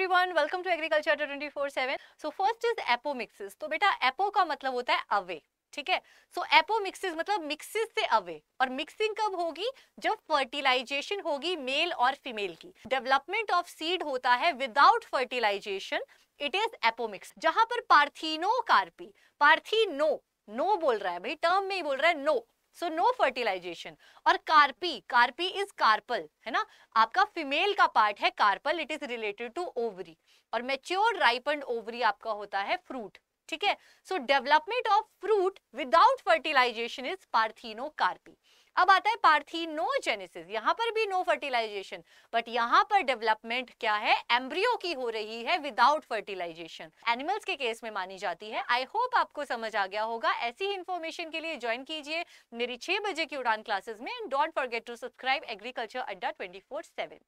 everyone welcome to agriculture 24/7 so first is apomixis तो बेटा apo का मतलब होता है अवे ठीक है सो एपो मिक्सेस मतलब मिक्सिस से अवे और मिक्सिंग कब होगी जब फर्टिलाइजेशन होगी मेल और फीमेल की डेवलपमेंट ऑफ सीड होता है without fertilization it is apomixis जहां पर पार्थिनो कार्पी पार्थिनो नो बोल रहा है भाई टर्म में ही बोल रहा है नो सो नो फर्टिलाइजेशन और कार्पी कार्पी इज कार्पल है ना आपका फीमेल का पार्ट है carpel it is related to ovary और मेच्योर राइप एंड ओवरी आपका होता है फ्रूट ठीक है so development of fruit without fertilization is पार्थिनो अब आता है पार्थिनोजेनेसिस यहां पर भी नो फर्टिलाइजेशन बट यहां पर डेवलपमेंट क्या है एम्ब्रियो की हो रही है विदाउट फर्टिलाइजेशन एनिमल्स के केस में मानी जाती है आई होप आपको समझ आ गया होगा ऐसी इंफॉर्मेशन के लिए ज्वाइन कीजिए मेरी छह बजे की उड़ान क्लासेस में don't forget to subscribe agriculture Adda twenty